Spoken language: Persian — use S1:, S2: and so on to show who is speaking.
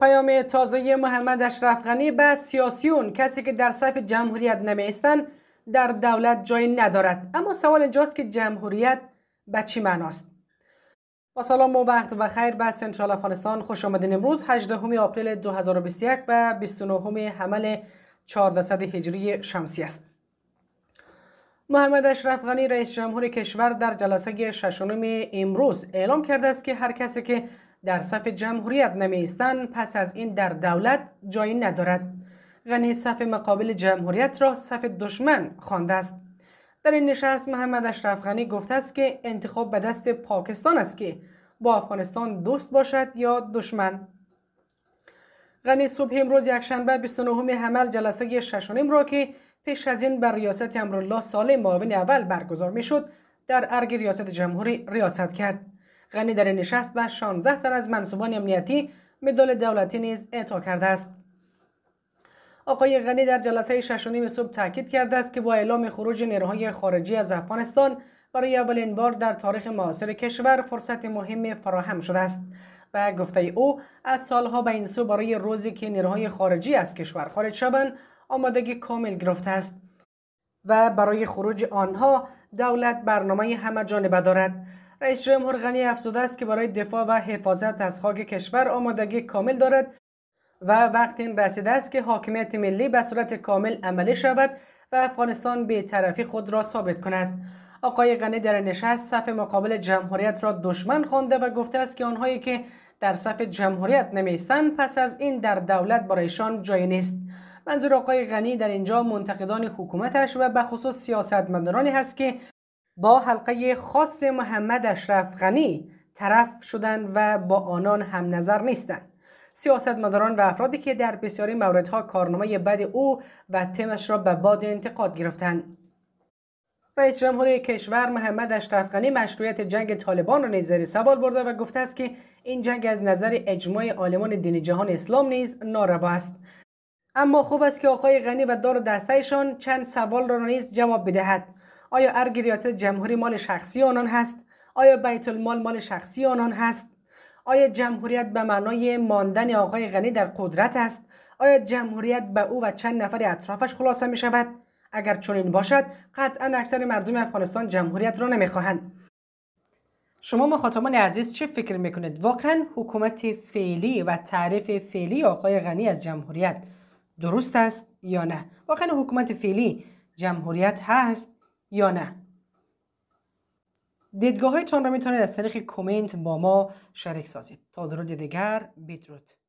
S1: پیام تازه محمد اشرف غنی به سیاسیون کسی که در صف جمهوریت نمیستن در دولت جای ندارد اما سوال اینجاست که جمهوریت به چی معناست با سلام و وقت و خیر به سنترال افغانستان خوش آمدین امروز 18 آپریل 2021 و 29 حمل 1400 هجری شمسی است محمد اشرف غنی رئیس جمهور کشور در جلسه ششنم امروز اعلام کرده است که هر کسی که در صف جمهوریت نمیستن پس از این در دولت جایی ندارد غنی صف مقابل جمهوریت را صف دشمن خوانده است در این نشست محمد اشرف غنی گفته است که انتخاب به دست پاکستان است که با افغانستان دوست باشد یا دشمن غنی صبح امروز یکشنبه 29 حمل جلسه ششانیم را که پیش از این بر ریاست امرالله سالم معاون اول برگزار می شد در ارگ ریاست جمهوری ریاست کرد غنی در نشست به 16 تن از منصوبان امنیتی مدال دولتی نیز اعطا کرده است آقای غنی در جلسه 6 صبح تاکید کرده است که با اعلام خروج نیروهای خارجی از افغانستان برای اولین بار در تاریخ معاصر کشور فرصت مهمی فراهم شده است و گفته او از سالها به این سو برای روزی که نیروهای خارجی از کشور خارج شوند آمادگی کامل گرفته است و برای خروج آنها دولت برنامه همه جانبه دارد رئیس جمهور غنی افزوده است که برای دفاع و حفاظت از خاک کشور آمادگی کامل دارد و وقت این رسیده است که حاکمیت ملی به صورت کامل عملی شود و افغانستان طرفی خود را ثابت کند آقای غنی در نشست صف مقابل جمهوریت را دشمن خوانده و گفته است که آنهایی که در صف جمهوریت نمیستند پس از این در دولت برایشان جایی نیست منظور آقای غنی در اینجا منتقدان حکومتش و به خصوص سیاستمدارانی هست که با حلقه خاص محمد اشرف غنی طرف شدند و با آنان هم نظر نیستند سیاستمداران و افرادی که در بسیاری موردها کارنامه بد او و تمش را به باد انتقاد گرفتند رئیس جمهور کشور محمد اشرف غنی مشروعیت جنگ طالبان را نیز سوال برده و گفته است که این جنگ از نظر اجماع عالمان دین جهان اسلام نیز ناروا است اما خوب است که آقای غنی و دار دستهشان چند سوال را نیز جواب بدهد آیا ارگ جمهوری مال شخصی آنان هست آیا بیت المال مال شخصی آنان هست آیا جمهوریت به معنای ماندن آقای غنی در قدرت است آیا جمهوریت به او و چند نفر اطرافش خلاصه می شود اگر چنین باشد قطعا اکثر مردم افغانستان جمهوریت را نمی خواهند شما مخاطبان عزیز چه فکر کنید؟ واقعا حکومت فعلی و تعریف فعلی آقای غنی از جمهوریت درست است یا نه واقعا حکومت فعلی جمهوریت هست یا نه دیدگاه هایتان را میتونید از طریق کومنت با ما شریک سازید تا درود دیگر بدرود